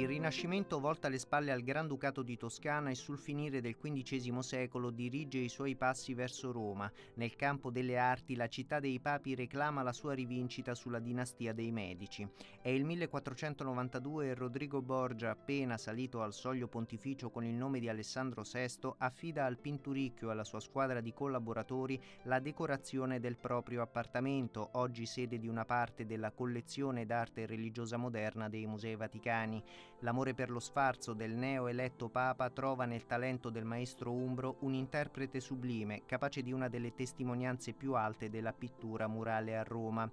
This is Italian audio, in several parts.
Il Rinascimento volta le spalle al Granducato di Toscana e sul finire del XV secolo dirige i suoi passi verso Roma. Nel campo delle arti la città dei papi reclama la sua rivincita sulla dinastia dei Medici. È il 1492 e Rodrigo Borgia, appena salito al soglio pontificio con il nome di Alessandro VI, affida al Pinturicchio e alla sua squadra di collaboratori la decorazione del proprio appartamento, oggi sede di una parte della collezione d'arte religiosa moderna dei Musei Vaticani. L'amore per lo sfarzo del neo-eletto Papa trova nel talento del maestro Umbro un interprete sublime, capace di una delle testimonianze più alte della pittura murale a Roma.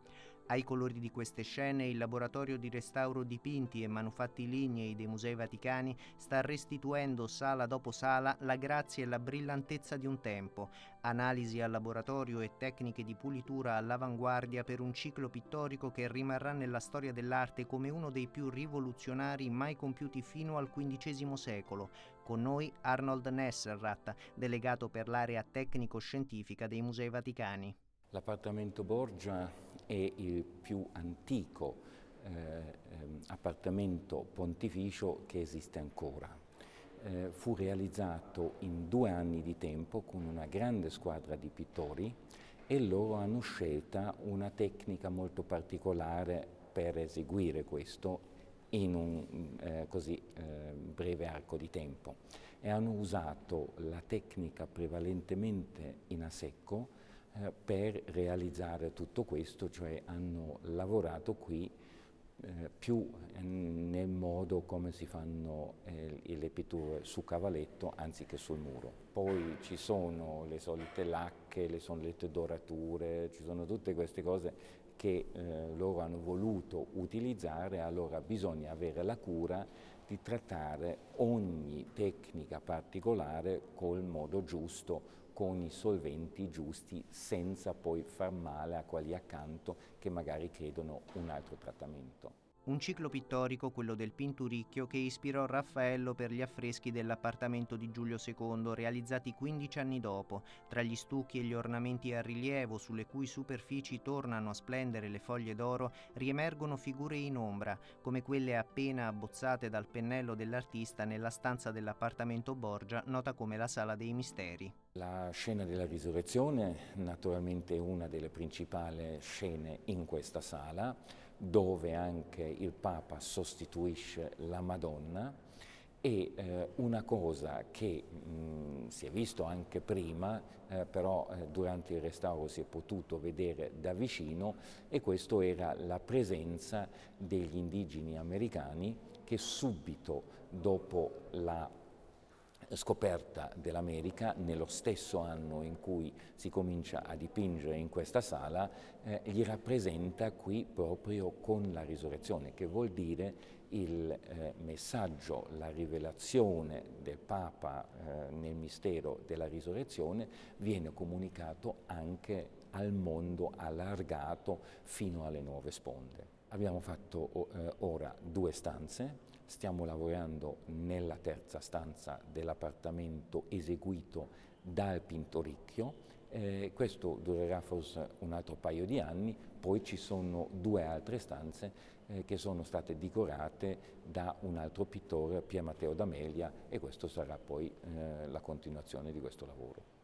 Ai colori di queste scene il laboratorio di restauro dipinti e manufatti lignei dei Musei Vaticani sta restituendo sala dopo sala la grazia e la brillantezza di un tempo, analisi al laboratorio e tecniche di pulitura all'avanguardia per un ciclo pittorico che rimarrà nella storia dell'arte come uno dei più rivoluzionari mai compiuti fino al XV secolo. Con noi Arnold Nesserrat, delegato per l'area tecnico-scientifica dei Musei Vaticani. L'appartamento Borgia è il più antico eh, ehm, appartamento pontificio che esiste ancora. Eh, fu realizzato in due anni di tempo con una grande squadra di pittori e loro hanno scelto una tecnica molto particolare per eseguire questo in un eh, così eh, breve arco di tempo e hanno usato la tecnica prevalentemente in a secco eh, per realizzare tutto questo, cioè hanno lavorato qui eh, più eh, nel modo come si fanno eh, le pitture su cavaletto anziché sul muro. Poi ci sono le solite lacche, le solite dorature, ci sono tutte queste cose che eh, loro hanno voluto utilizzare, allora bisogna avere la cura di trattare ogni tecnica particolare col modo giusto con i solventi giusti senza poi far male a quelli accanto che magari chiedono un altro trattamento un ciclo pittorico, quello del Pinturicchio, che ispirò Raffaello per gli affreschi dell'appartamento di Giulio II, realizzati 15 anni dopo, tra gli stucchi e gli ornamenti a rilievo, sulle cui superfici tornano a splendere le foglie d'oro, riemergono figure in ombra, come quelle appena abbozzate dal pennello dell'artista nella stanza dell'appartamento Borgia, nota come la Sala dei Misteri. La scena della risurrezione, naturalmente una delle principali scene in questa sala, dove anche il Papa sostituisce la Madonna e eh, una cosa che mh, si è visto anche prima, eh, però eh, durante il restauro si è potuto vedere da vicino, e questo era la presenza degli indigeni americani che subito dopo la scoperta dell'America nello stesso anno in cui si comincia a dipingere in questa sala, eh, gli rappresenta qui proprio con la risurrezione, che vuol dire il eh, messaggio, la rivelazione del Papa eh, nel mistero della risurrezione viene comunicato anche al mondo allargato fino alle nuove sponde. Abbiamo fatto eh, ora due stanze, stiamo lavorando nella terza stanza dell'appartamento eseguito dal Pintoricchio, eh, questo durerà forse un altro paio di anni, poi ci sono due altre stanze eh, che sono state decorate da un altro pittore, Pier Matteo D'Amelia, e questa sarà poi eh, la continuazione di questo lavoro.